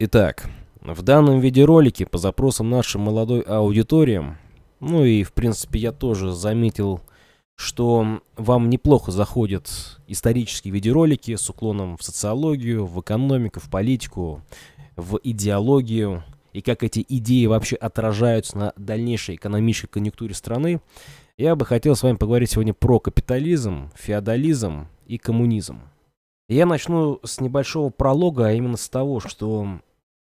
Итак, в данном видеоролике по запросам нашей молодой аудитории, ну и в принципе я тоже заметил, что вам неплохо заходят исторические видеоролики с уклоном в социологию, в экономику, в политику, в идеологию и как эти идеи вообще отражаются на дальнейшей экономической конъюнктуре страны, я бы хотел с вами поговорить сегодня про капитализм, феодализм и коммунизм. Я начну с небольшого пролога, а именно с того, что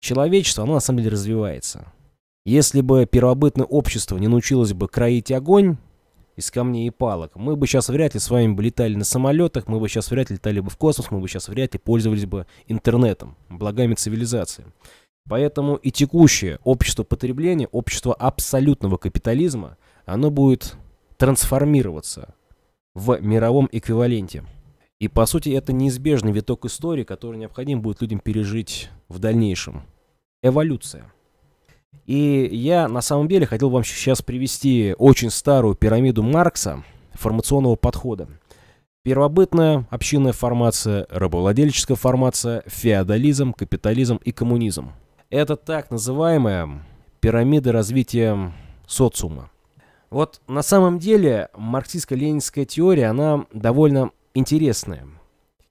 человечество, оно на самом деле развивается. Если бы первобытное общество не научилось бы кроить огонь из камней и палок, мы бы сейчас вряд ли с вами бы летали на самолетах, мы бы сейчас вряд ли летали бы в космос, мы бы сейчас вряд ли пользовались бы интернетом, благами цивилизации. Поэтому и текущее общество потребления, общество абсолютного капитализма, оно будет трансформироваться в мировом эквиваленте. И, по сути, это неизбежный виток истории, который необходим будет людям пережить в дальнейшем. Эволюция. И я на самом деле хотел вам сейчас привести очень старую пирамиду Маркса формационного подхода. Первобытная общинная формация, рабовладельческая формация, феодализм, капитализм и коммунизм. Это так называемая пирамида развития социума. Вот на самом деле марксистско-ленинская теория, она довольно интересное.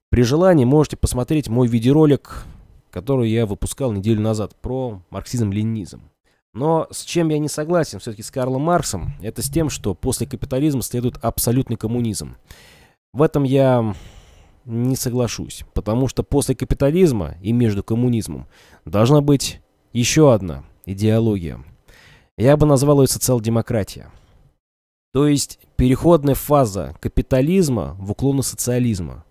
При желании можете посмотреть мой видеоролик, который я выпускал неделю назад про марксизм-ленинизм. Но с чем я не согласен все-таки с Карлом Марксом, это с тем, что после капитализма следует абсолютный коммунизм. В этом я не соглашусь, потому что после капитализма и между коммунизмом должна быть еще одна идеология. Я бы назвал ее социал-демократия. То есть переходная фаза капитализма в уклону социализма.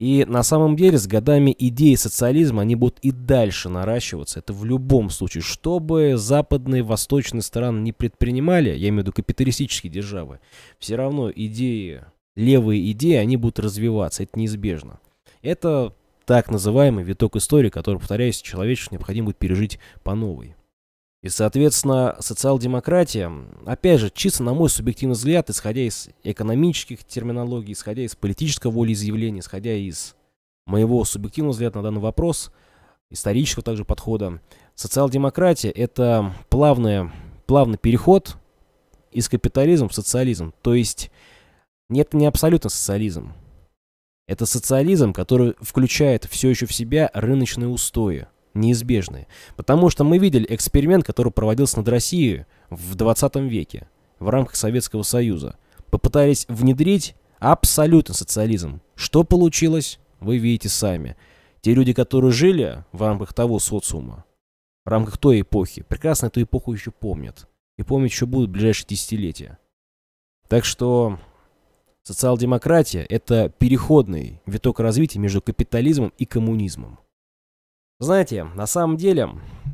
И на самом деле с годами идеи социализма, они будут и дальше наращиваться. Это в любом случае. Что бы западные, восточные страны не предпринимали, я имею в виду капиталистические державы, все равно идеи, левые идеи, они будут развиваться. Это неизбежно. Это так называемый виток истории, который, повторяюсь, человечеству необходимо будет пережить по новой. И, соответственно, социал-демократия, опять же, чисто на мой субъективный взгляд, исходя из экономических терминологий, исходя из политического волеизъявления, исходя из моего субъективного взгляда на данный вопрос, исторического также подхода, социал-демократия – это плавное, плавный переход из капитализма в социализм. То есть нет, не абсолютно социализм. Это социализм, который включает все еще в себя рыночные устои – неизбежны. Потому что мы видели эксперимент, который проводился над Россией в 20 веке в рамках Советского Союза. Попытались внедрить абсолютно социализм. Что получилось, вы видите сами. Те люди, которые жили в рамках того социума, в рамках той эпохи, прекрасно эту эпоху еще помнят. И помнить еще будут в ближайшие десятилетия. Так что социал-демократия – это переходный виток развития между капитализмом и коммунизмом. Знаете, на самом деле,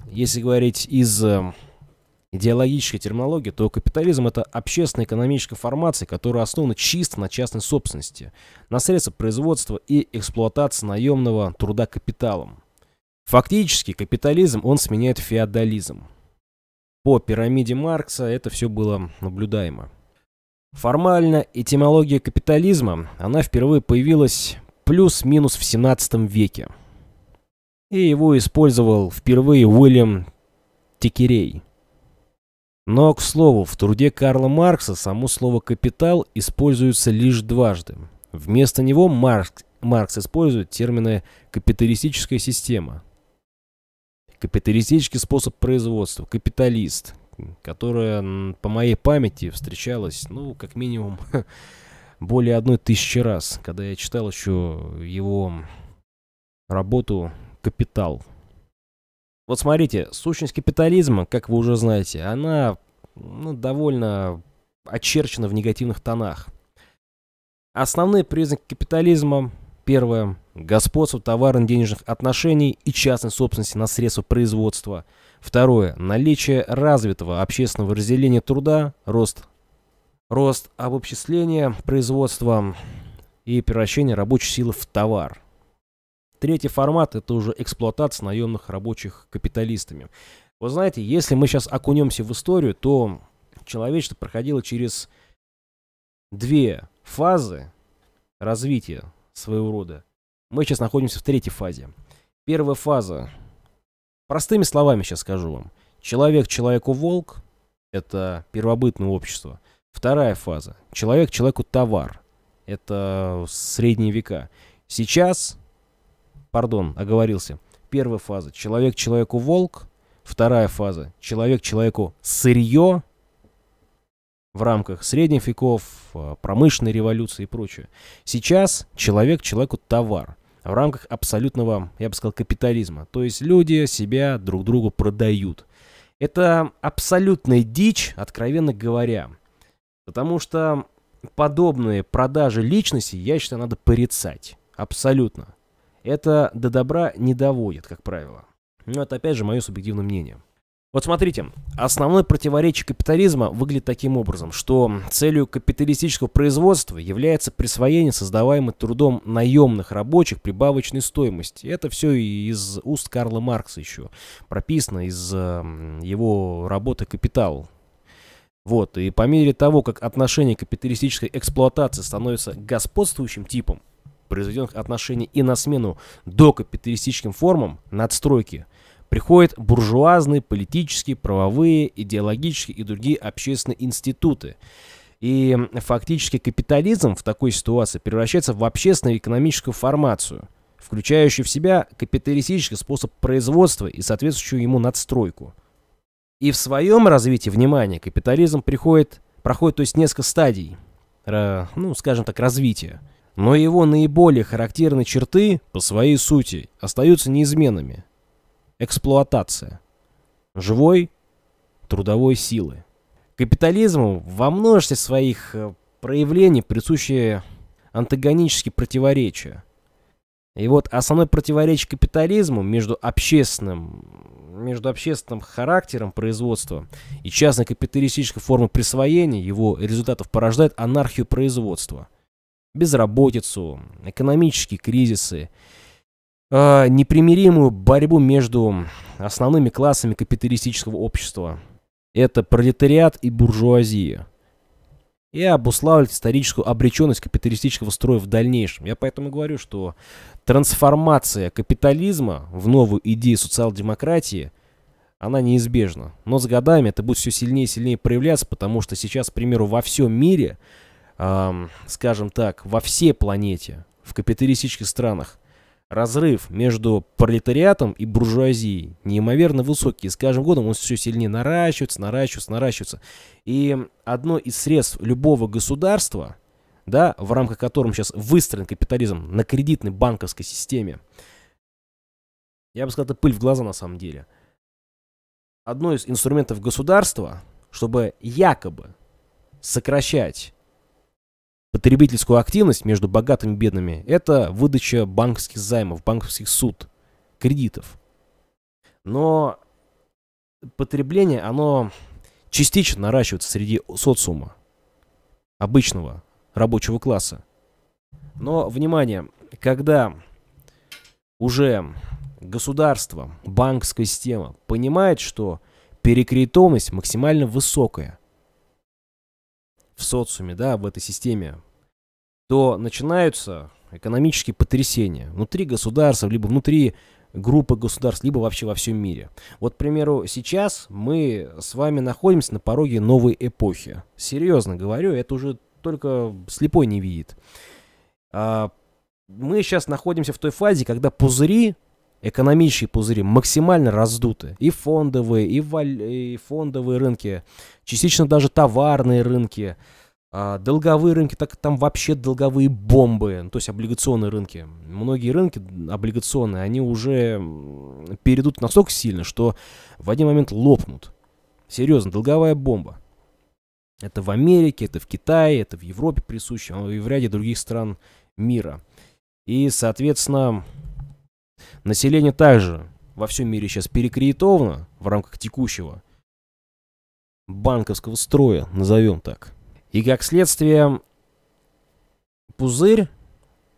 если говорить из э, идеологической терминологии, то капитализм – это общественно-экономическая формация, которая основана чисто на частной собственности, на средства производства и эксплуатации наемного труда капиталом. Фактически капитализм, он сменяет феодализм. По пирамиде Маркса это все было наблюдаемо. Формально этимология капитализма, она впервые появилась плюс-минус в 17 веке – и его использовал впервые Уильям Текерей. Но, к слову, в труде Карла Маркса само слово «капитал» используется лишь дважды. Вместо него Маркс, Маркс использует термины «капиталистическая система», «капиталистический способ производства», «капиталист», которая по моей памяти встречалась, ну, как минимум, более одной тысячи раз, когда я читал еще его работу капитал. Вот смотрите, сущность капитализма, как вы уже знаете, она ну, довольно очерчена в негативных тонах. Основные признаки капитализма Первое. Господство товарно-денежных отношений и частной собственности на средства производства. Второе. Наличие развитого общественного разделения труда, рост, рост обобщисления производства и превращение рабочей силы в товар. Третий формат – это уже эксплуатация наемных рабочих капиталистами. Вы знаете, если мы сейчас окунемся в историю, то человечество проходило через две фазы развития своего рода. Мы сейчас находимся в третьей фазе. Первая фаза. Простыми словами сейчас скажу вам. Человек человеку волк – это первобытное общество. Вторая фаза. Человек человеку товар. Это средние века. Сейчас пардон, оговорился. Первая фаза – человек человеку волк. Вторая фаза – человек человеку сырье в рамках средних веков, э, промышленной революции и прочее. Сейчас человек человеку товар в рамках абсолютного, я бы сказал, капитализма. То есть люди себя друг другу продают. Это абсолютная дичь, откровенно говоря. Потому что подобные продажи личности, я считаю, надо порицать. Абсолютно это до добра не доводит, как правило. Но ну, это опять же мое субъективное мнение. Вот смотрите, основной противоречие капитализма выглядит таким образом, что целью капиталистического производства является присвоение создаваемой трудом наемных рабочих прибавочной стоимости. Это все из уст Карла Маркса еще прописано, из эм, его работы «Капитал». Вот, и по мере того, как отношение капиталистической эксплуатации становится господствующим типом, произведенных отношений и на смену докапиталистическим формам надстройки приходят буржуазные, политические, правовые, идеологические и другие общественные институты. И фактически капитализм в такой ситуации превращается в общественную экономическую формацию, включающую в себя капиталистический способ производства и соответствующую ему надстройку. И в своем развитии внимание капитализм приходит, проходит то есть несколько стадий, ну, скажем так, развития – но его наиболее характерные черты по своей сути остаются неизменными. Эксплуатация. Живой трудовой силы. Капитализму во множестве своих э, проявлений присущи антагонические противоречия. И вот основной противоречие капитализму между общественным, между общественным характером производства и частной капиталистической формой присвоения его результатов порождает анархию производства безработицу, экономические кризисы, а, непримиримую борьбу между основными классами капиталистического общества. Это пролетариат и буржуазия. И обуславливает историческую обреченность капиталистического строя в дальнейшем. Я поэтому говорю, что трансформация капитализма в новую идею социал-демократии – она неизбежна. Но с годами это будет все сильнее и сильнее проявляться, потому что сейчас, к примеру, во всем мире эм, скажем так, во всей планете, в капиталистических странах, разрыв между пролетариатом и буржуазией неимоверно высокий. С каждым годом он все сильнее наращивается, наращивается, наращивается. И одно из средств любого государства, да, в рамках которого сейчас выстроен капитализм на кредитной банковской системе, я бы сказал, это пыль в глаза на самом деле. Одно из инструментов государства, чтобы якобы сокращать Потребительскую активность между богатыми и бедными – это выдача банковских займов, банковских суд, кредитов. Но потребление, оно частично наращивается среди социума, обычного рабочего класса. Но, внимание, когда уже государство, банковская система понимает, что перекредитованность максимально высокая в социуме, да, в этой системе, то начинаются экономические потрясения внутри государства, либо внутри группы государств, либо вообще во всем мире. Вот, к примеру, сейчас мы с вами находимся на пороге новой эпохи. Серьезно говорю, это уже только слепой не видит. А, мы сейчас находимся в той фазе, когда пузыри, экономические пузыри максимально раздуты. И фондовые, и, валь... и фондовые рынки, частично даже товарные рынки – а, долговые рынки, так там вообще долговые бомбы, то есть облигационные рынки. Многие рынки облигационные, они уже перейдут настолько сильно, что в один момент лопнут. Серьезно, долговая бомба. Это в Америке, это в Китае, это в Европе присуще, ну и в ряде других стран мира. И, соответственно, население также во всем мире сейчас перекредитовано в рамках текущего банковского строя, назовем так. И как следствие, пузырь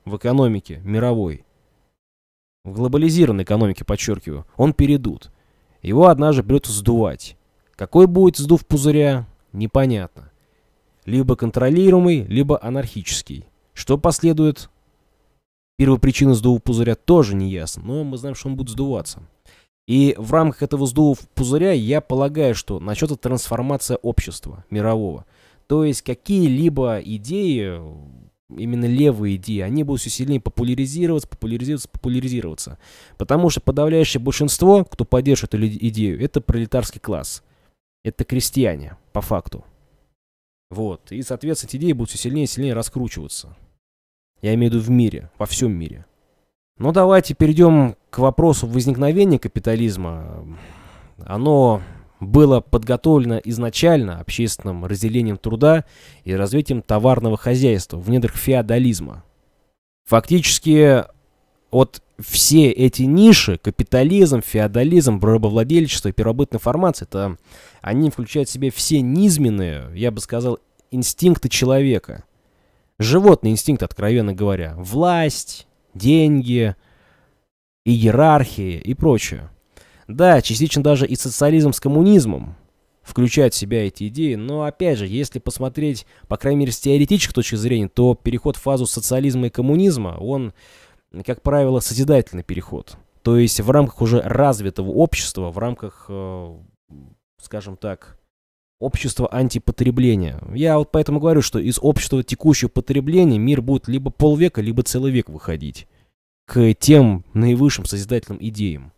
в экономике мировой, в глобализированной экономике, подчеркиваю, он передут. Его однажды придется сдувать. Какой будет сдув пузыря, непонятно. Либо контролируемый, либо анархический. Что последует, первопричина сдува пузыря тоже не ясно, но мы знаем, что он будет сдуваться. И в рамках этого сдува пузыря я полагаю, что начнется трансформация общества мирового – то есть какие-либо идеи, именно левые идеи, они будут все сильнее популяризироваться, популяризироваться, популяризироваться. Потому что подавляющее большинство, кто поддержит эту идею, это пролетарский класс. Это крестьяне, по факту. Вот. И, соответственно, эти идеи будут все сильнее и сильнее раскручиваться. Я имею в виду в мире, во всем мире. Но ну, давайте перейдем к вопросу возникновения капитализма. Оно было подготовлено изначально общественным разделением труда и развитием товарного хозяйства в недрах феодализма. Фактически вот все эти ниши, капитализм, феодализм, рабовладельчество, первобытная формация, это, они включают в себе все низменные, я бы сказал, инстинкты человека. Животный инстинкт, откровенно говоря. Власть, деньги, иерархия и прочее. Да, частично даже и социализм с коммунизмом включает в себя эти идеи, но опять же, если посмотреть, по крайней мере, с теоретической точки зрения, то переход в фазу социализма и коммунизма, он, как правило, созидательный переход. То есть в рамках уже развитого общества, в рамках, э, скажем так, общества антипотребления. Я вот поэтому говорю, что из общества текущего потребления мир будет либо полвека, либо целый век выходить к тем наивысшим созидательным идеям.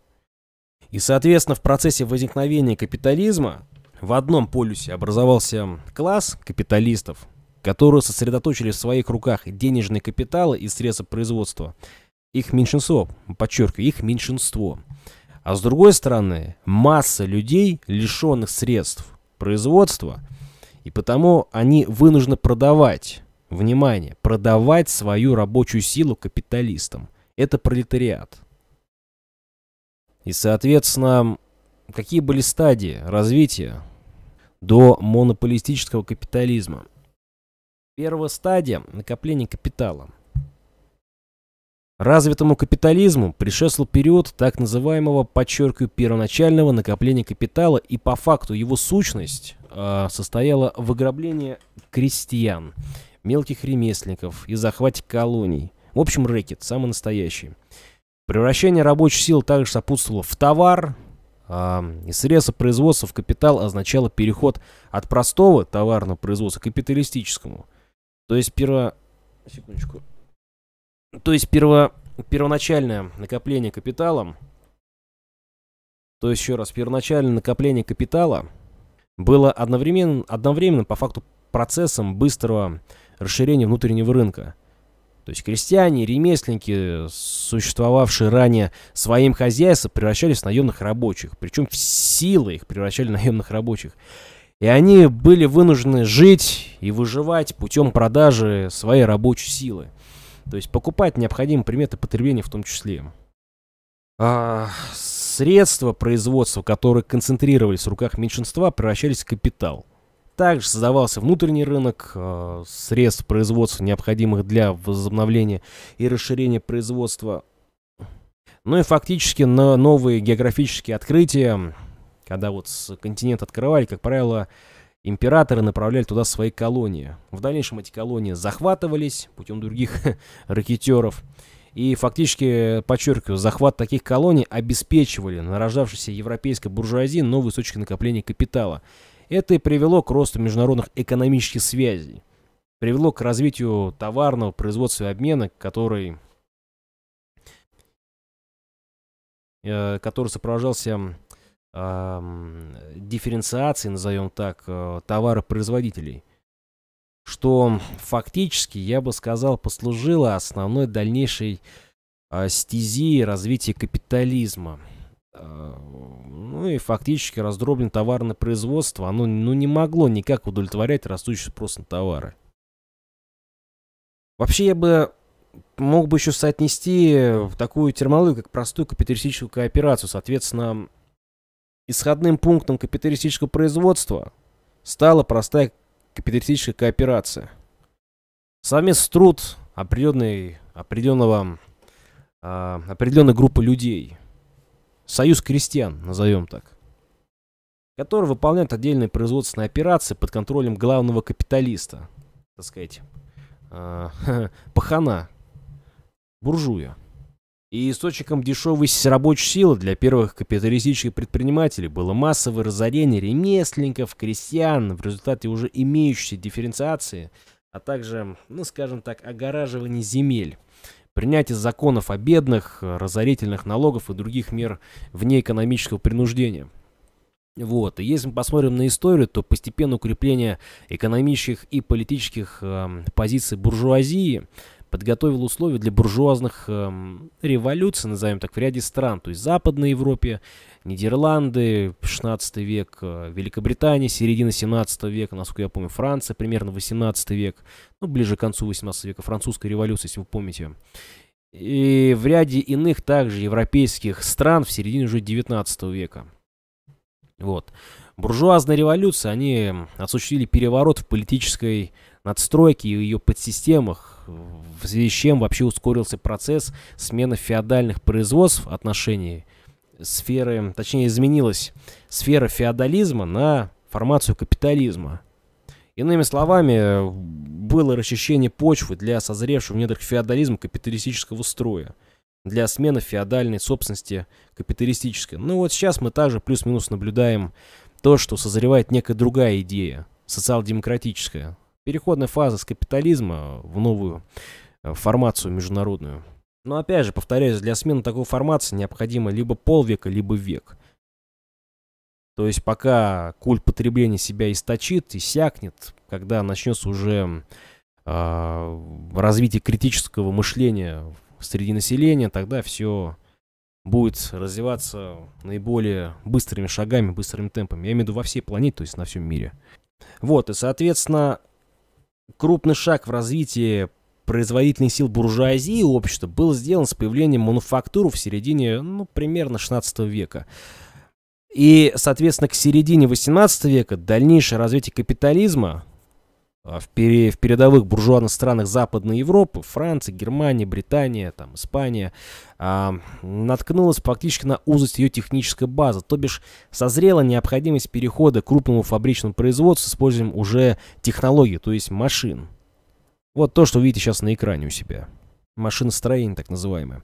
И, соответственно, в процессе возникновения капитализма в одном полюсе образовался класс капиталистов, которые сосредоточили в своих руках денежные капиталы и средства производства. Их меньшинство, подчеркиваю, их меньшинство. А с другой стороны, масса людей, лишенных средств производства, и потому они вынуждены продавать, внимание, продавать свою рабочую силу капиталистам. Это пролетариат. И, соответственно, какие были стадии развития до монополистического капитализма? Первая стадия – накопление капитала. Развитому капитализму предшествовал период так называемого, подчеркиваю, первоначального накопления капитала, и по факту его сущность э, состояла в ограблении крестьян, мелких ремесленников и захвате колоний. В общем, рэкет, самый настоящий. Превращение рабочих сил также сопутствовало в товар, а, и средства производства в капитал означало переход от простого товарного производства к капиталистическому. То есть перво... Секундочку. То есть перво... первоначальное накопление капитала, то есть еще раз, первоначальное накопление капитала было одновременно, одновременно по факту процессом быстрого расширения внутреннего рынка – то есть крестьяне ремесленники, существовавшие ранее своим хозяйством, превращались в наемных рабочих. Причем в силы их превращали в наемных рабочих. И они были вынуждены жить и выживать путем продажи своей рабочей силы. То есть покупать необходимые приметы потребления в том числе. А, средства производства, которые концентрировались в руках меньшинства, превращались в капитал – также создавался внутренний рынок э, средств производства, необходимых для возобновления и расширения производства. Ну и фактически на новые географические открытия, когда вот континент открывали, как правило, императоры направляли туда свои колонии. В дальнейшем эти колонии захватывались путем других ракетеров. И фактически, подчеркиваю, захват таких колоний обеспечивали нарожавшейся европейской буржуазии новые точки накопления капитала – это и привело к росту международных экономических связей, привело к развитию товарного производства и обмена, который, э, который сопровождался э, дифференциацией, назовем так, э, товаропроизводителей, что фактически, я бы сказал, послужило основной дальнейшей э, стези развития капитализма – ну и фактически раздроблен товарное производство, оно ну, не могло никак удовлетворять растущий спрос на товары. Вообще я бы мог бы еще соотнести в такую терминологию, как простую капиталистическую кооперацию. Соответственно, исходным пунктом капиталистического производства стала простая капиталистическая кооперация. Совместный труд определенной, определенного, а, определенной группы людей – союз крестьян, назовем так, который выполняет отдельные производственные операции под контролем главного капиталиста, так сказать, э, пахана, буржуя. И источником дешевой рабочей силы для первых капиталистических предпринимателей было массовое разорение ремесленников, крестьян в результате уже имеющейся дифференциации, а также, ну скажем так, огораживание земель принятие законов о бедных, разорительных налогов и других мер внеэкономического принуждения. Вот. И если мы посмотрим на историю, то постепенно укрепление экономических и политических э, позиций буржуазии – подготовил условия для буржуазных эм, революций, назовем так, в ряде стран. То есть Западной Европе, Нидерланды, 16 век, э, Великобритания, середина 17 века, насколько я помню, Франция, примерно 18 век, ну, ближе к концу 18 века, французская революция, если вы помните. И в ряде иных также европейских стран в середине уже 19 века. Вот. Буржуазные революции, они эм, осуществили переворот в политической надстройки и ее подсистемах, в связи с чем вообще ускорился процесс смены феодальных производств отношений сферы, точнее изменилась сфера феодализма на формацию капитализма. Иными словами, было расчищение почвы для созревшего в недрах феодализма капиталистического строя, для смены феодальной собственности капиталистической. Ну вот сейчас мы также плюс-минус наблюдаем то, что созревает некая другая идея, социал-демократическая, переходная фаза с капитализма в новую э, формацию международную. Но опять же, повторяюсь, для смены такой формации необходимо либо полвека, либо век. То есть пока культ потребления себя источит, иссякнет, когда начнется уже э, развитие критического мышления среди населения, тогда все будет развиваться наиболее быстрыми шагами, быстрыми темпами. Я имею в виду во всей планете, то есть на всем мире. Вот, и, соответственно, Крупный шаг в развитии производительных сил буржуазии и общества был сделан с появлением мануфактур в середине, ну, примерно 16 века. И, соответственно, к середине 18 века дальнейшее развитие капитализма а, в, пере, в передовых буржуазных странах Западной Европы, Франции, Германии, Британия, там, Испания, э, наткнулась фактически на узость ее технической базы, то бишь созрела необходимость перехода к крупному фабричному производству с использованием уже технологий, то есть машин. Вот то, что вы видите сейчас на экране у себя. Машиностроение так называемое.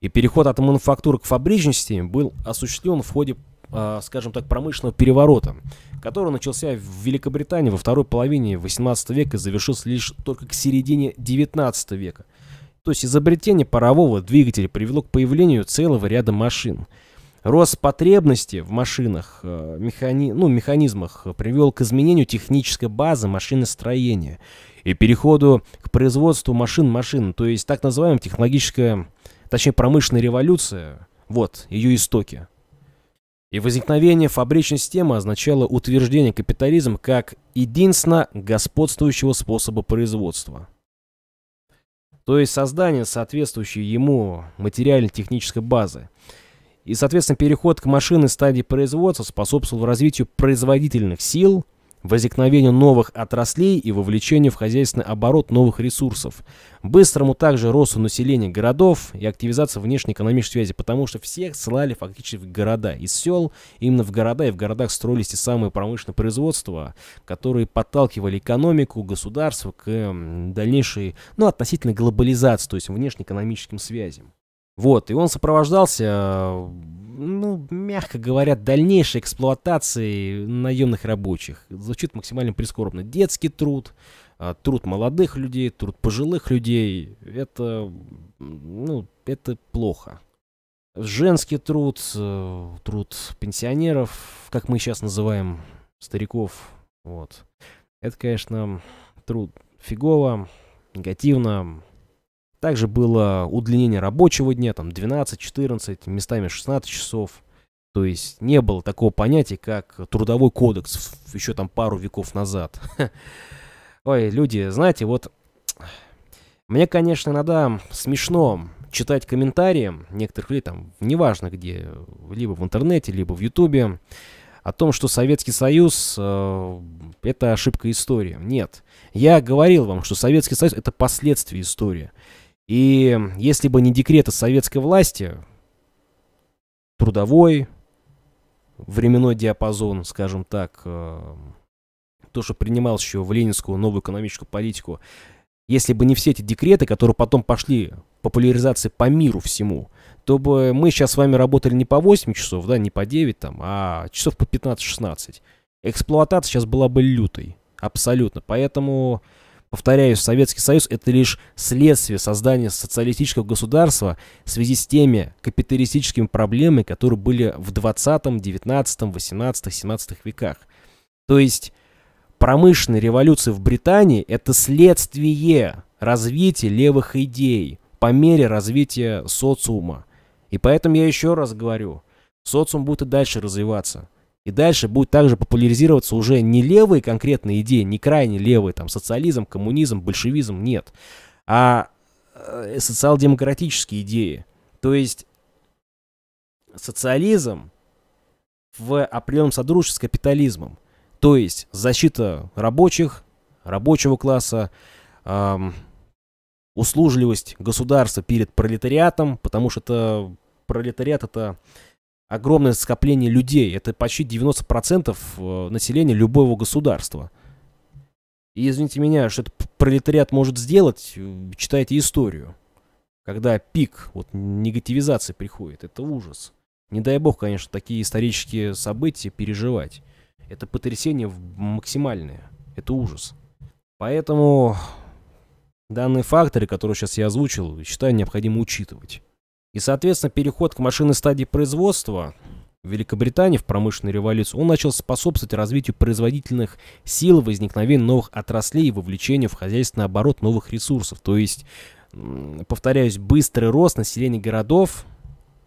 И переход от мануфактуры к фабричности был осуществлен в ходе Э, скажем так, промышленного переворота, который начался в Великобритании во второй половине 18 века и завершился лишь только к середине 19 века. То есть изобретение парового двигателя привело к появлению целого ряда машин. Рост потребности в машинах, э, механи... ну, механизмах привел к изменению технической базы машиностроения и переходу к производству машин-машин, то есть так называемая технологическая, точнее промышленная революция, вот ее истоки. И возникновение фабричной системы означало утверждение капитализма как единственно господствующего способа производства. То есть создание соответствующей ему материально-технической базы. И, соответственно, переход к машинной стадии производства способствовал развитию производительных сил – возникновению новых отраслей и вовлечению в хозяйственный оборот новых ресурсов, быстрому также росту населения городов и активизации экономической связи, потому что всех ссылали фактически в города, из сел, именно в города, и в городах строились те самые промышленные производства, которые подталкивали экономику, государства к дальнейшей, ну, относительно глобализации, то есть внешнеэкономическим связям. Вот, и он сопровождался, ну, мягко говоря, дальнейшей эксплуатацией наемных рабочих. Звучит максимально прискорбно. Детский труд, а, труд молодых людей, труд пожилых людей. Это, ну, это плохо. Женский труд, э, труд пенсионеров, как мы сейчас называем стариков, вот. Это, конечно, труд фигово, негативно, также было удлинение рабочего дня, там 12-14, местами 16 часов. То есть не было такого понятия, как трудовой кодекс еще там пару веков назад. Ой, люди, знаете, вот мне, конечно, иногда смешно читать комментарии некоторых людей, там, неважно где, либо в интернете, либо в ютубе, о том, что Советский Союз э, – это ошибка истории. Нет. Я говорил вам, что Советский Союз – это последствия истории. И если бы не декреты советской власти, трудовой временной диапазон, скажем так, э, то, что принималось еще в ленинскую новую экономическую политику, если бы не все эти декреты, которые потом пошли популяризации по миру всему, то бы мы сейчас с вами работали не по 8 часов, да, не по 9 там, а часов по 15-16. Эксплуатация сейчас была бы лютой. Абсолютно. Поэтому Повторяю, Советский Союз – это лишь следствие создания социалистического государства в связи с теми капиталистическими проблемами, которые были в 20, 19, 18, 17 веках. То есть промышленная революция в Британии – это следствие развития левых идей по мере развития социума. И поэтому я еще раз говорю, социум будет и дальше развиваться. И дальше будет также популяризироваться уже не левые конкретные идеи, не крайне левые, там, социализм, коммунизм, большевизм, нет, а э, социал-демократические идеи. То есть социализм в определенном содружестве с капитализмом. То есть защита рабочих, рабочего класса, эм, услужливость государства перед пролетариатом, потому что это пролетариат это огромное скопление людей. Это почти 90% э, населения любого государства. И извините меня, что этот пролетариат может сделать, э, читайте историю. Когда пик вот, негативизации приходит, это ужас. Не дай бог, конечно, такие исторические события переживать. Это потрясение максимальное. Это ужас. Поэтому данные факторы, которые сейчас я озвучил, считаю, необходимо учитывать. И, соответственно, переход к машинной стадии производства в Великобритании в промышленную революцию, он начал способствовать развитию производительных сил, возникновению новых отраслей и вовлечению в хозяйственный оборот новых ресурсов. То есть, повторяюсь, быстрый рост населения городов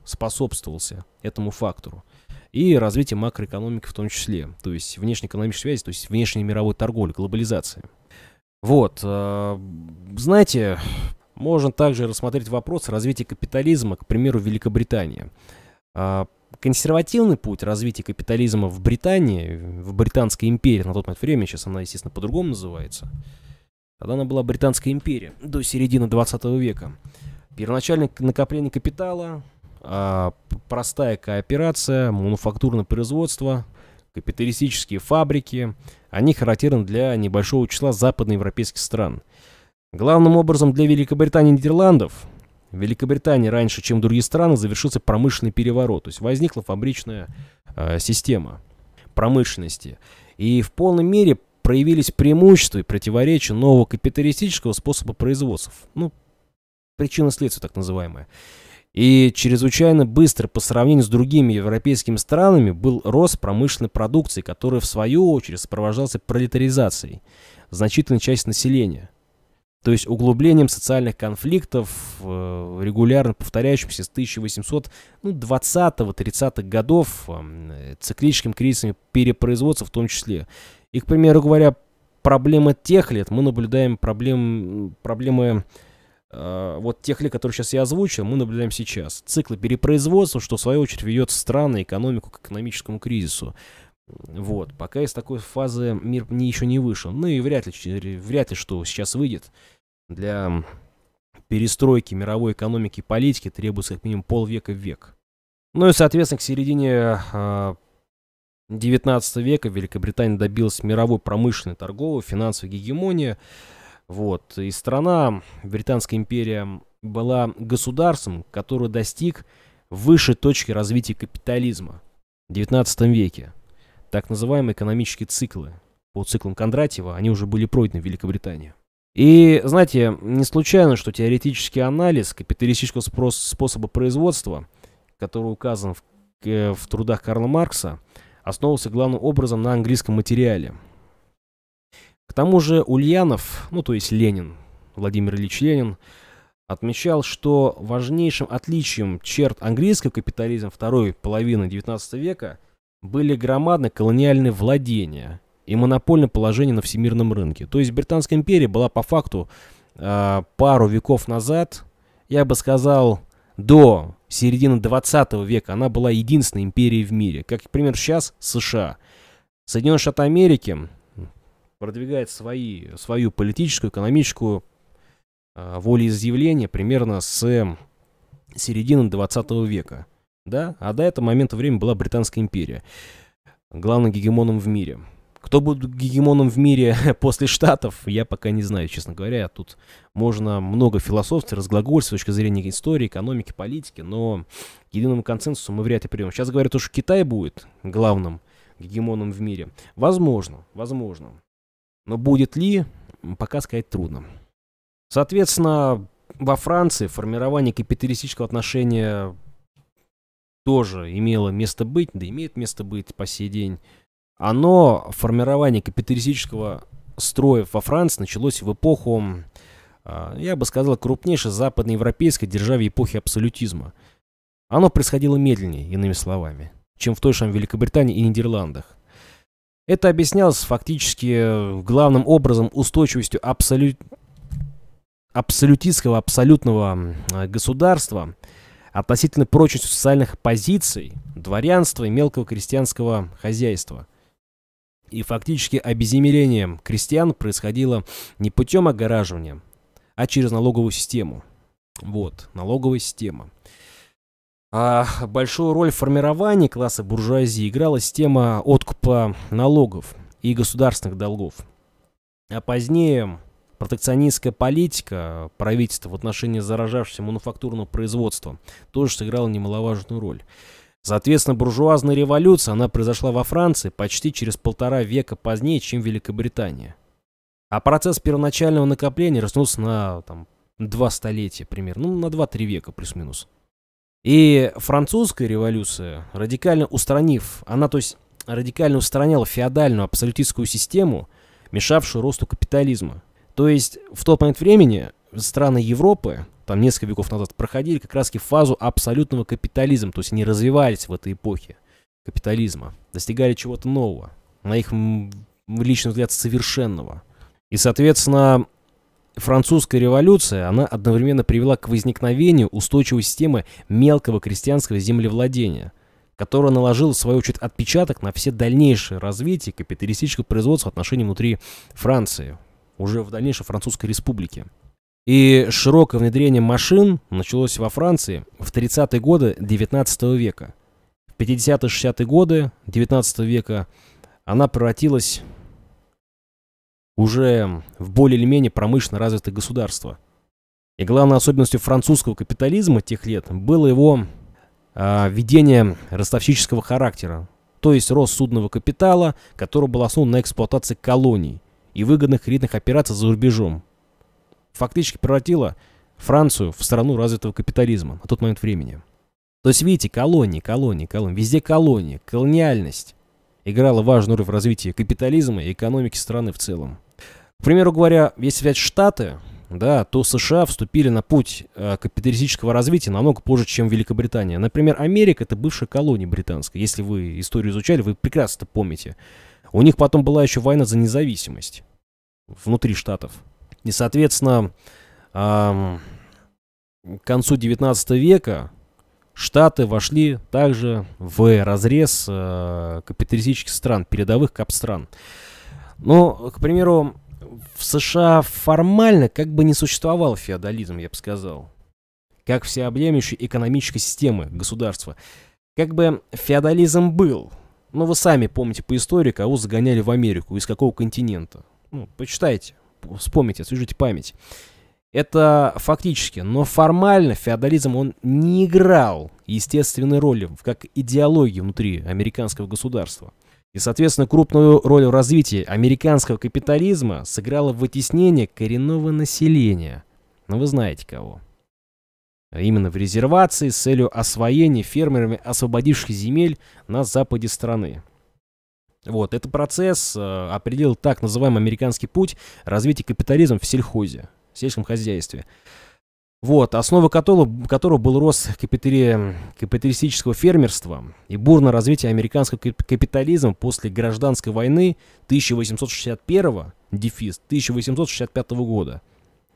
способствовался этому фактору. И развитие макроэкономики в том числе, то есть внешнеэкономической связи, то есть внешней мировой торговли, глобализации. Вот, э, знаете, можно также рассмотреть вопрос развития капитализма, к примеру, Великобритания. А, консервативный путь развития капитализма в Британии, в Британской империи на тот момент времени, сейчас она, естественно, по-другому называется, тогда она была Британская империя до середины 20 века. Первоначальное накопление капитала, а, простая кооперация, мануфактурное производство, капиталистические фабрики, они характерны для небольшого числа западноевропейских стран – Главным образом для Великобритании и Нидерландов. В Великобритании раньше, чем другие страны, завершился промышленный переворот. То есть возникла фабричная э, система промышленности. И в полной мере проявились преимущества и противоречия нового капиталистического способа производства. Ну, причина следствия так называемая. И чрезвычайно быстро по сравнению с другими европейскими странами был рост промышленной продукции, который в свою очередь сопровождался пролетаризацией значительной части населения. То есть углублением социальных конфликтов, э, регулярно повторяющимся с 1820-30-х ну, годов, эм, циклическим кризисами перепроизводства в том числе. И, к примеру говоря, проблемы тех лет, мы наблюдаем проблем, проблемы э, вот тех лет, которые сейчас я озвучил, мы наблюдаем сейчас. Циклы перепроизводства, что в свою очередь ведет страны, экономику к экономическому кризису. Вот, пока из такой фазы мир не, еще не вышел. Ну и вряд ли, вряд ли что сейчас выйдет для перестройки мировой экономики и политики требуется как минимум полвека в век. Ну и, соответственно, к середине 19 а, века Великобритания добилась мировой промышленной, торговой, финансовой гегемонии. Вот. И страна, Британская империя, была государством, который достиг высшей точки развития капитализма в 19 веке. Так называемые экономические циклы. По циклам Кондратьева они уже были пройдены в Великобритании. И, знаете, не случайно, что теоретический анализ капиталистического способа производства, который указан в, э, в трудах Карла Маркса, основывался главным образом на английском материале. К тому же Ульянов, ну то есть Ленин, Владимир Ильич Ленин, отмечал, что важнейшим отличием черт английского капитализма второй половины XIX века были громадные колониальные владения – и монопольное положение на всемирном рынке. То есть Британская империя была по факту э, пару веков назад, я бы сказал, до середины 20 века, она была единственной империей в мире. Как, например, сейчас США. Соединенные Штаты Америки продвигает свои, свою политическую, экономическую э, волеизъявление примерно с середины 20 века. Да? А до этого момента времени была Британская империя, главным гегемоном в мире. Кто будет гегемоном в мире после Штатов, я пока не знаю, честно говоря. Тут можно много философствовать, разглагольствовать с точки зрения истории, экономики, политики, но к единому консенсусу мы вряд ли придем. Сейчас говорят, что Китай будет главным гегемоном в мире. Возможно, возможно. Но будет ли, пока сказать трудно. Соответственно, во Франции формирование капиталистического отношения тоже имело место быть, да имеет место быть по сей день. Оно, формирование капиталистического строя во Франции началось в эпоху, а, я бы сказал, крупнейшей западноевропейской державе эпохи абсолютизма. Оно происходило медленнее, иными словами, чем в той же Великобритании и Нидерландах. Это объяснялось фактически главным образом устойчивостью абсолют... абсолютистского, абсолютного государства относительно прочности социальных позиций, дворянства и мелкого крестьянского хозяйства – и фактически обеземерением крестьян происходило не путем огораживания, а через налоговую систему. Вот, налоговая система. А большую роль в формировании класса буржуазии играла система откупа налогов и государственных долгов. А позднее протекционистская политика правительства в отношении заражавшегося мануфактурного производства тоже сыграла немаловажную роль. Соответственно, буржуазная революция, она произошла во Франции почти через полтора века позднее, чем Великобритания. А процесс первоначального накопления растянулся на там, два столетия примерно, ну на два-три века плюс-минус. И французская революция, радикально устранив, она то есть радикально устраняла феодальную абсолютистскую систему, мешавшую росту капитализма. То есть в тот момент времени страны Европы, там несколько веков назад, проходили как раз фазу абсолютного капитализма, то есть они развивались в этой эпохе капитализма, достигали чего-то нового, на их личный взгляд совершенного. И, соответственно, французская революция, она одновременно привела к возникновению устойчивой системы мелкого крестьянского землевладения, которая наложила, в свою очередь, отпечаток на все дальнейшее развитие капиталистического производства отношений внутри Франции, уже в дальнейшей Французской республике. И широкое внедрение машин началось во Франции в 30-е годы 19 века. В 50-60-е годы 19 века она превратилась уже в более или менее промышленно развитое государство. И главной особенностью французского капитализма тех лет было его э, а, ведение ростовщического характера, то есть рост судного капитала, который был основан на эксплуатации колоний и выгодных кредитных операций за рубежом, фактически превратила Францию в страну развитого капитализма на тот момент времени. То есть, видите, колонии, колонии, колонии, везде колонии, колониальность играла важную роль в развитии капитализма и экономики страны в целом. К примеру говоря, если взять Штаты, да, то США вступили на путь э, капиталистического развития намного позже, чем Великобритания. Например, Америка – это бывшая колония британская. Если вы историю изучали, вы прекрасно это помните. У них потом была еще война за независимость внутри штатов. И, соответственно, к концу 19 века Штаты вошли также в разрез э, капиталистических стран, передовых кап-стран. Но, к примеру, в США формально как бы не существовал феодализм, я бы сказал, как всеобъемлющей экономической системы государства. Как бы феодализм был, но ну, вы сами помните по истории, кого загоняли в Америку, из какого континента. Ну, почитайте вспомните, освежите память. Это фактически, но формально феодализм, он не играл естественной роли в как идеологии внутри американского государства. И, соответственно, крупную роль в развитии американского капитализма сыграло вытеснение коренного населения. Но ну, вы знаете кого. именно в резервации с целью освоения фермерами освободивших земель на западе страны. Вот, этот процесс э, определил так называемый американский путь развития капитализма в сельхозе, в сельском хозяйстве. Вот, основа которого, которого был рост капитали, капиталистического фермерства и бурное развитие американского капитализма после гражданской войны 1861 дефис 1865 года.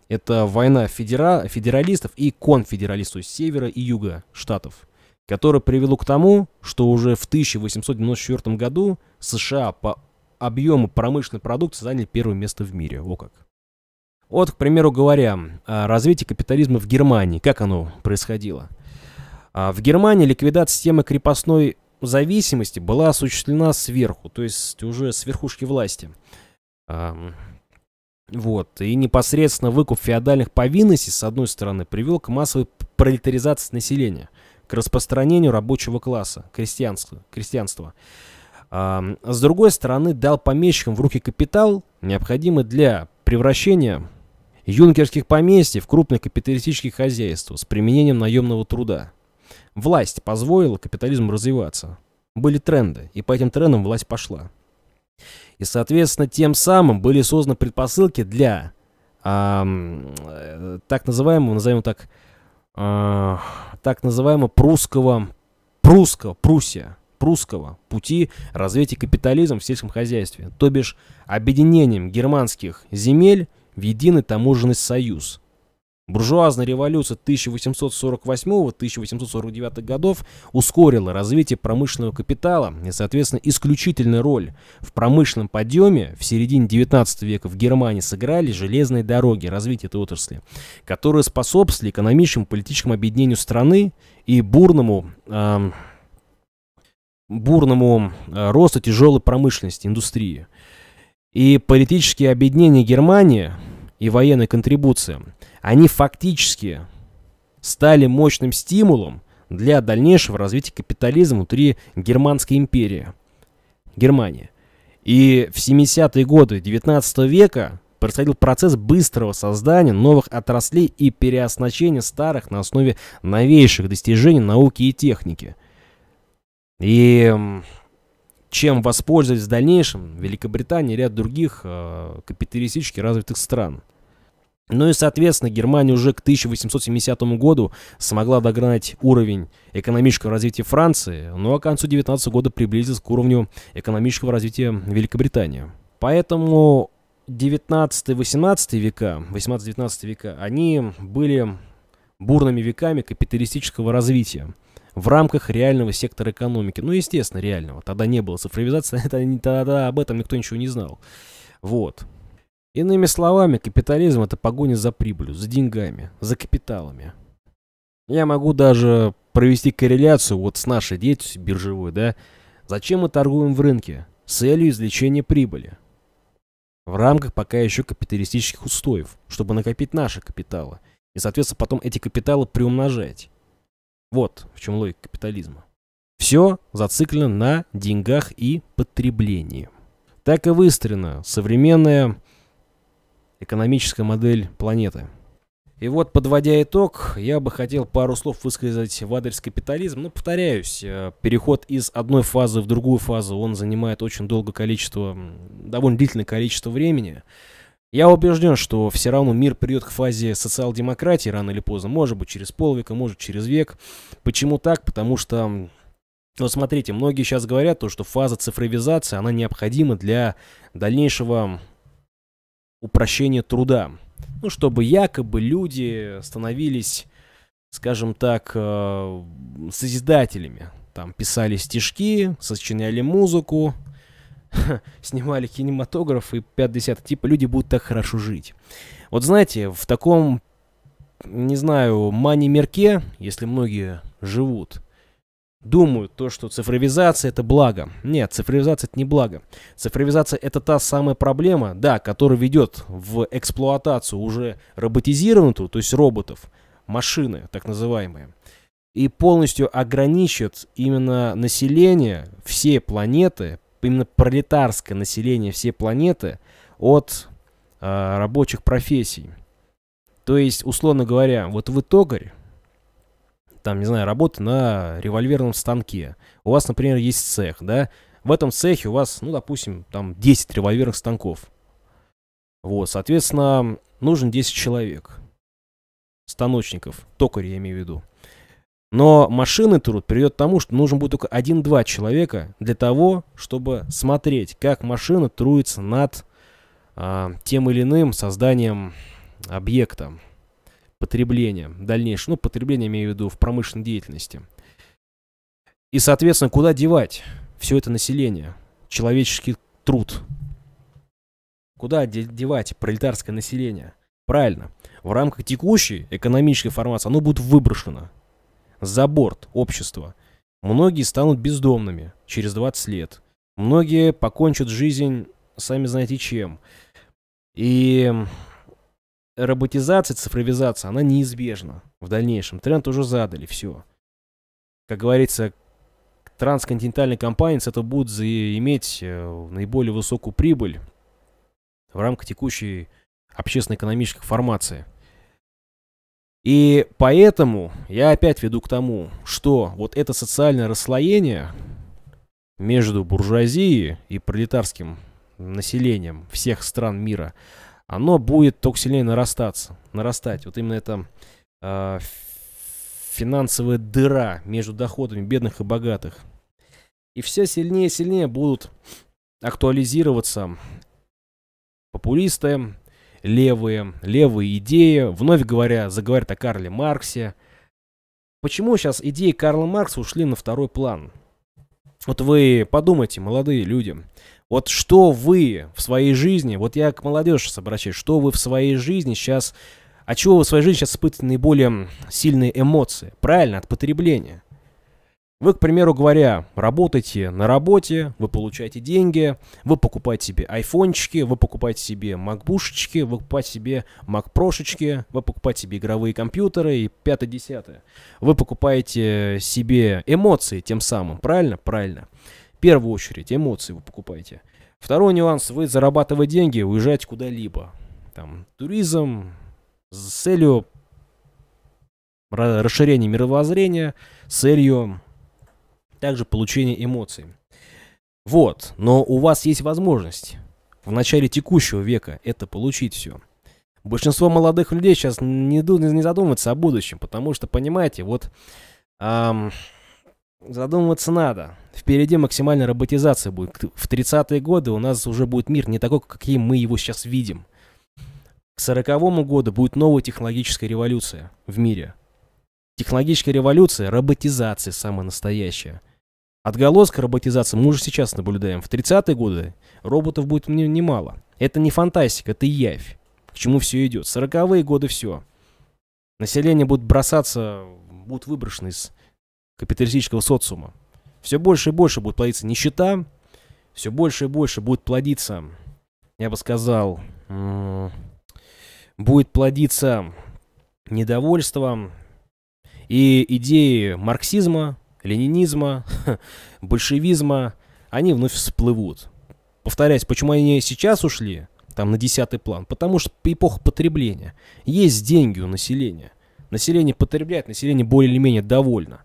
Это война федера, федералистов и конфедералистов севера и юга штатов которое привело к тому, что уже в 1894 году США по объему промышленной продукции заняли первое место в мире. О как. Вот, к примеру говоря, а, развитие капитализма в Германии. Как оно происходило? А, в Германии ликвидация системы крепостной зависимости была осуществлена сверху, то есть уже с верхушки власти. Вот. И непосредственно выкуп феодальных повинностей, с одной стороны, привел к массовой пролетаризации населения – к распространению рабочего класса, крестьянства. крестьянства. с другой стороны, дал помещикам в руки капитал, необходимый для превращения юнкерских поместьй в крупные капиталистические хозяйства с применением наемного труда. Власть позволила капитализму развиваться. Были тренды, и по этим трендам власть пошла. И, соответственно, тем самым были созданы предпосылки для эм, так называемого, назовем так, э, так называемого прусского, прусского, Пруссия, прусского пути развития капитализма в сельском хозяйстве, то бишь объединением германских земель в единый таможенный союз – Буржуазная революция 1848-1849 годов ускорила развитие промышленного капитала и, соответственно, исключительную роль в промышленном подъеме в середине 19 века в Германии сыграли железные дороги развитие этой отрасли, которые способствовали экономическому и политическому объединению страны и бурному... Эм, э, бурному росту тяжелой промышленности, индустрии. И политические объединения Германии и военная контрибуция – они фактически стали мощным стимулом для дальнейшего развития капитализма внутри Германской империи. Германии. И в 70-е годы 19 века происходил процесс быстрого создания новых отраслей и переоснащения старых на основе новейших достижений науки и техники. И чем воспользовались в дальнейшем Великобритания и ряд других э, капиталистически развитых стран – ну и, соответственно, Германия уже к 1870 году смогла догнать уровень экономического развития Франции, но ну а к концу 19 года приблизилась к уровню экономического развития Великобритании. Поэтому 19-18 века, 18-19 века, они были бурными веками капиталистического развития в рамках реального сектора экономики. Ну, естественно, реального. Тогда не было цифровизации, тогда, об этом никто ничего не знал. Вот. Иными словами, капитализм – это погоня за прибылью, за деньгами, за капиталами. Я могу даже провести корреляцию вот с нашей деятельностью биржевой, да? Зачем мы торгуем в рынке? С целью извлечения прибыли. В рамках пока еще капиталистических устоев, чтобы накопить наши капиталы. И, соответственно, потом эти капиталы приумножать. Вот в чем логика капитализма. Все зациклено на деньгах и потреблении. Так и выстроена современная экономическая модель планеты. И вот, подводя итог, я бы хотел пару слов высказать в адрес капитализма. Ну, повторяюсь, э, переход из одной фазы в другую фазу, он занимает очень долгое количество, довольно длительное количество времени. Я убежден, что все равно мир придет к фазе социал-демократии рано или поздно. Может быть, через полвека, может, через век. Почему так? Потому что вот смотрите, многие сейчас говорят, то, что фаза цифровизации, она необходима для дальнейшего упрощение труда. Ну, чтобы якобы люди становились, скажем так, э, созидателями. Там писали стишки, сочиняли музыку, снимали кинематограф и 50 Типа люди будут так хорошо жить. Вот знаете, в таком, не знаю, мани-мерке, если многие живут – думают то, что цифровизация это благо. Нет, цифровизация это не благо. Цифровизация это та самая проблема, да, которая ведет в эксплуатацию уже роботизированную, то есть роботов, машины так называемые, и полностью ограничит именно население всей планеты, именно пролетарское население всей планеты от э, рабочих профессий. То есть, условно говоря, вот вы токарь, там, не знаю, работа на револьверном станке. У вас, например, есть цех, да? В этом цехе у вас, ну, допустим, там 10 револьверных станков. Вот, соответственно, нужен 10 человек. Станочников, токарей, я имею в виду. Но машины труд приведет к тому, что нужен будет только один-два человека для того, чтобы смотреть, как машина труется над э, тем или иным созданием объекта потребления, дальнейшего, ну, потребления, имею в виду, в промышленной деятельности. И, соответственно, куда девать все это население, человеческий труд? Куда девать пролетарское население? Правильно, в рамках текущей экономической формации оно будет выброшено за борт общества. Многие станут бездомными через 20 лет. Многие покончат жизнь сами знаете чем. И роботизация, цифровизация, она неизбежна в дальнейшем. Тренд уже задали, все. Как говорится, трансконтинентальные компании это будут иметь э, наиболее высокую прибыль в рамках текущей общественно-экономической формации. И поэтому я опять веду к тому, что вот это социальное расслоение между буржуазией и пролетарским населением всех стран мира – оно будет только сильнее нарастаться, нарастать. Вот именно эта э, финансовая дыра между доходами бедных и богатых. И все сильнее и сильнее будут актуализироваться популисты, левые, левые идеи. Вновь говоря, заговорят о Карле Марксе. Почему сейчас идеи Карла Маркса ушли на второй план? Вот вы подумайте, молодые люди, вот что вы в своей жизни, вот я к молодежи обращаюсь, что вы в своей жизни сейчас, от чего вы в своей жизни сейчас испытываете наиболее сильные эмоции? Правильно, от потребления. Вы, к примеру говоря, работаете на работе, вы получаете деньги, вы покупаете себе айфончики, вы покупаете себе макбушечки, вы покупаете себе макпрошечки, вы покупаете себе игровые компьютеры и пятое-десятое. Вы покупаете себе эмоции тем самым, правильно? Правильно. В первую очередь эмоции вы покупаете. Второй нюанс, вы зарабатывать деньги, уезжать куда-либо. Там, туризм с целью расширения мировоззрения, с целью также получения эмоций. Вот, но у вас есть возможность в начале текущего века это получить все. Большинство молодых людей сейчас не, не задумываются о будущем, потому что, понимаете, вот эм, Задумываться надо. Впереди максимальная роботизация будет. В 30-е годы у нас уже будет мир не такой, каким мы его сейчас видим. К 40 году будет новая технологическая революция в мире. Технологическая революция, роботизация самая настоящая. Отголосок роботизации мы уже сейчас наблюдаем. В 30-е годы роботов будет немало. Это не фантастика, это явь. К чему все идет. 40-е годы все. Население будет бросаться, будут выброшены из капиталистического социума. Все больше и больше будет плодиться нищета, все больше и больше будет плодиться, я бы сказал, будет плодиться недовольство и идеи марксизма, ленинизма, большевизма, они вновь всплывут. Повторяюсь, почему они сейчас ушли, там, на десятый план? Потому что эпоха потребления. Есть деньги у населения. Население потребляет, население более или менее довольно.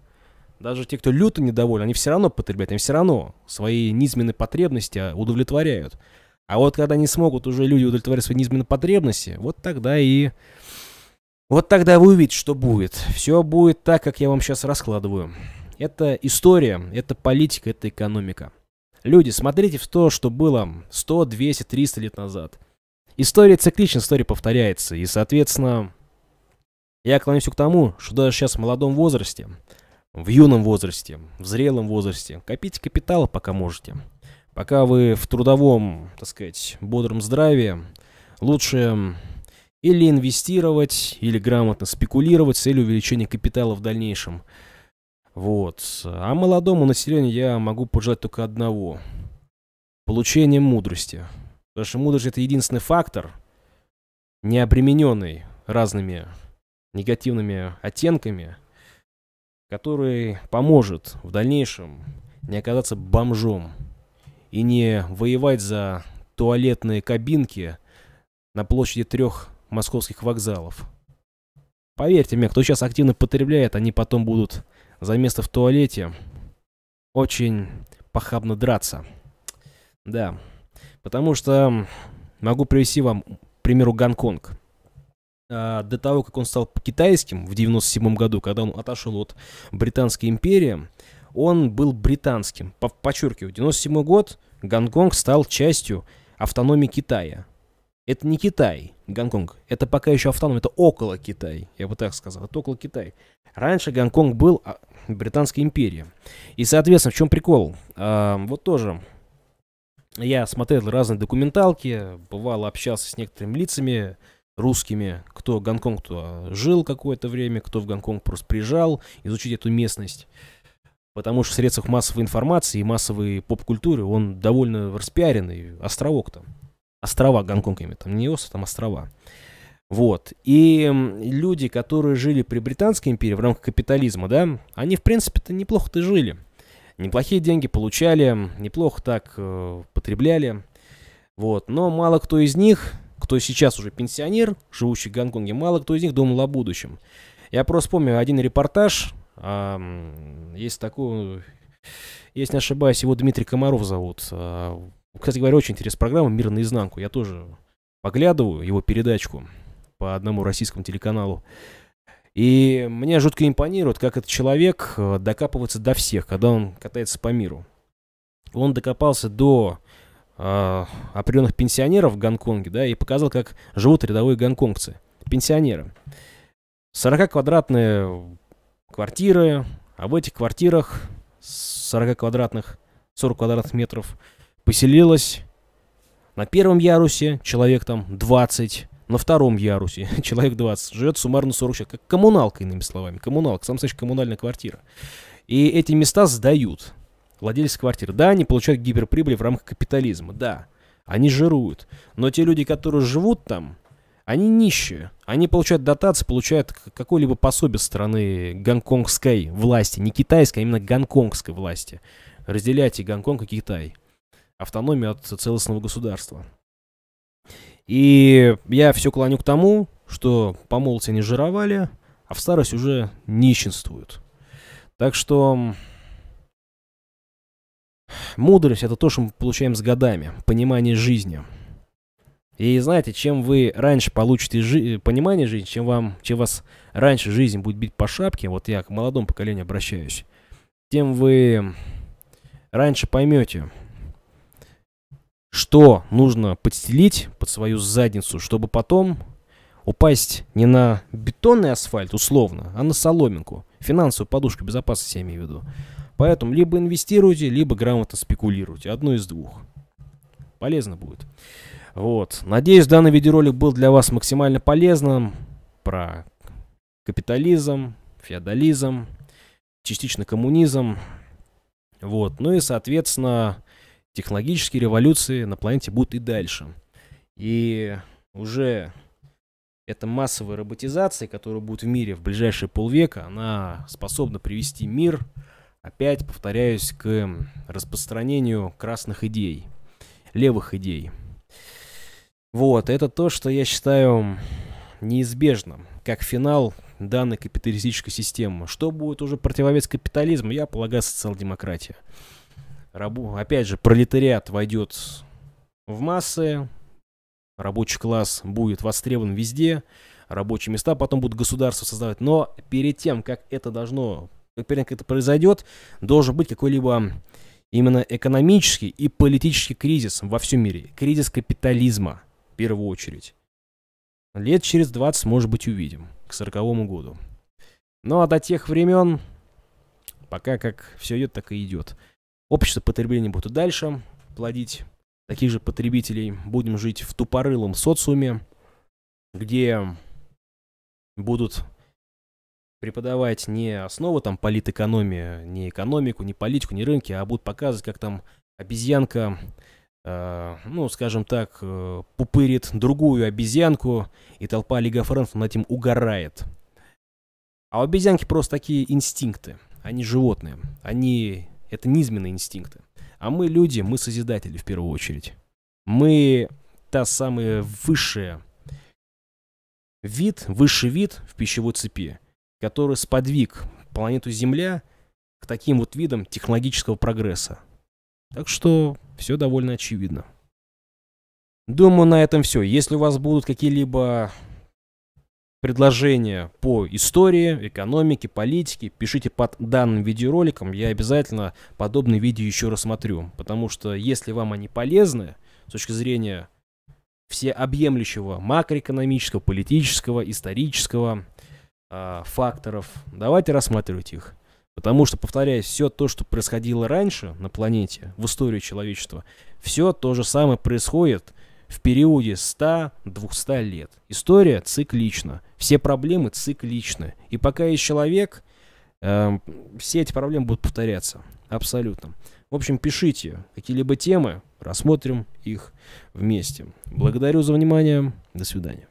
Даже те, кто люто недоволен, они все равно потребляют, они все равно свои низменные потребности а, удовлетворяют. А вот когда не смогут уже люди удовлетворять свои низменные потребности, вот тогда и... Вот тогда вы увидите, что будет. Все будет так, как я вам сейчас раскладываю. Это история, это политика, это экономика. Люди, смотрите в то, что было 100, 200, 300 лет назад. История циклична, история повторяется. И, соответственно, я клонюсь к тому, что даже сейчас в молодом возрасте в юном возрасте, в зрелом возрасте. Копите капитал, пока можете. Пока вы в трудовом, так сказать, бодром здравии, лучше или инвестировать, или грамотно спекулировать с целью увеличения капитала в дальнейшем. Вот. А молодому населению я могу пожелать только одного. Получение мудрости. Потому что мудрость – это единственный фактор, не обремененный разными негативными оттенками – который поможет в дальнейшем не оказаться бомжом и не воевать за туалетные кабинки на площади трех московских вокзалов. Поверьте мне, кто сейчас активно потребляет, они потом будут за место в туалете очень похабно драться. Да, потому что могу привести вам, к примеру, Гонконг. А, до того, как он стал китайским в 97 году, когда он отошел от Британской империи, он был британским. Подчеркиваю, 97 год Гонконг стал частью автономии Китая. Это не Китай, Гонконг. Это пока еще автоном, это около Китая. Я бы так сказал, это около Китая. Раньше Гонконг был а, Британской империей. И, соответственно, в чем прикол? А, вот тоже я смотрел разные документалки, бывало общался с некоторыми лицами, русскими, кто Гонконг кто жил какое-то время, кто в Гонконг просто приезжал, изучить эту местность. Потому что в средствах массовой информации и массовой поп-культуры он довольно распиаренный островок там. Острова Гонконг ими там не остров, там острова. Вот. И люди, которые жили при Британской империи в рамках капитализма, да, они, в принципе-то, неплохо-то жили. Неплохие деньги получали, неплохо так э, потребляли. Вот. Но мало кто из них кто сейчас уже пенсионер, живущий в Гонконге, мало кто из них думал о будущем. Я просто помню один репортаж, есть такой, если не ошибаюсь, его Дмитрий Комаров зовут. А, кстати говоря, очень интересная программа «Мир наизнанку». Я тоже поглядываю его передачку по одному российскому телеканалу. И мне жутко импонирует, как этот человек э, докапывается до всех, когда он катается по миру. Он докопался до Э, определенных пенсионеров в Гонконге, да, и показал, как живут рядовые гонконгцы, пенсионеры. 40-квадратные квартиры, а в этих квартирах 40 квадратных, 40 квадратных метров поселилось на первом ярусе человек там 20, на втором ярусе человек 20, живет суммарно 40 человек, как коммуналка, иными словами, коммуналка, сам значит коммунальная квартира. И эти места сдают владельцы квартир. Да, они получают гиперприбыль в рамках капитализма, да. Они жируют. Но те люди, которые живут там, они нищие. Они получают дотации, получают какое-либо пособие со стороны гонконгской власти. Не китайской, а именно гонконгской власти. Разделяйте Гонконг и Китай. Автономия от целостного государства. И я все клоню к тому, что по молодости не жировали, а в старость уже нищенствуют. Так что Мудрость – это то, что мы получаем с годами, понимание жизни. И знаете, чем вы раньше получите жи- э, понимание жизни, чем, вам, чем вас раньше жизнь будет бить по шапке, вот я к молодому поколению обращаюсь, тем вы раньше поймете, что нужно подстелить под свою задницу, чтобы потом упасть не на бетонный асфальт, условно, а на соломинку. Финансовую подушку безопасности я имею в виду. Поэтому либо инвестируйте, либо грамотно спекулируйте. Одно из двух. Полезно будет. Вот. Надеюсь, данный видеоролик был для вас максимально полезным. Про капитализм, феодализм, частично коммунизм. Вот. Ну и, соответственно, технологические революции на планете будут и дальше. И уже эта массовая роботизация, которая будет в мире в ближайшие полвека, она способна привести мир к опять повторяюсь к распространению красных идей, левых идей. Вот, это то, что я считаю неизбежным, как финал данной капиталистической системы. Что будет уже противовес капитализму, я полагаю, социал-демократия. Рабу... Опять же, пролетариат войдет в массы, рабочий класс будет востребован везде, рабочие места потом будут государство создавать. Но перед тем, как это должно перед тем, как это произойдет, должен быть какой-либо именно экономический и политический кризис во всем мире. Кризис капитализма, в первую очередь. Лет через 20, может быть, увидим, к сороковому году. Ну а до тех времен, пока как все идет, так и идет. Общество потребления будет дальше плодить таких же потребителей. Будем жить в тупорылом социуме, где будут преподавать не основы там политэкономии, не экономику, не политику, не рынки, а будут показывать, как там обезьянка, э, ну, скажем так, э, пупырит другую обезьянку, и толпа олигофренов над этим угорает. А у обезьянки просто такие инстинкты. Они животные. Они... Это низменные инстинкты. А мы люди, мы созидатели в первую очередь. Мы та самая высшая вид, высший вид в пищевой цепи который сподвиг планету Земля к таким вот видам технологического прогресса. Так что все довольно очевидно. Думаю, на этом все. Если у вас будут какие-либо предложения по истории, экономике, политике, пишите под данным видеороликом. Я обязательно подобные видео еще рассмотрю. Потому что если вам они полезны с точки зрения всеобъемлющего макроэкономического, политического, исторического а, факторов. Давайте рассматривать их. Потому что, повторяюсь, все то, что происходило раньше на планете, в истории человечества, все то же самое происходит в периоде 100-200 лет. История циклична. Все проблемы цикличны. И пока есть человек, э, все эти проблемы будут повторяться. Абсолютно. В общем, пишите какие-либо темы, рассмотрим их вместе. Благодарю за внимание. До свидания.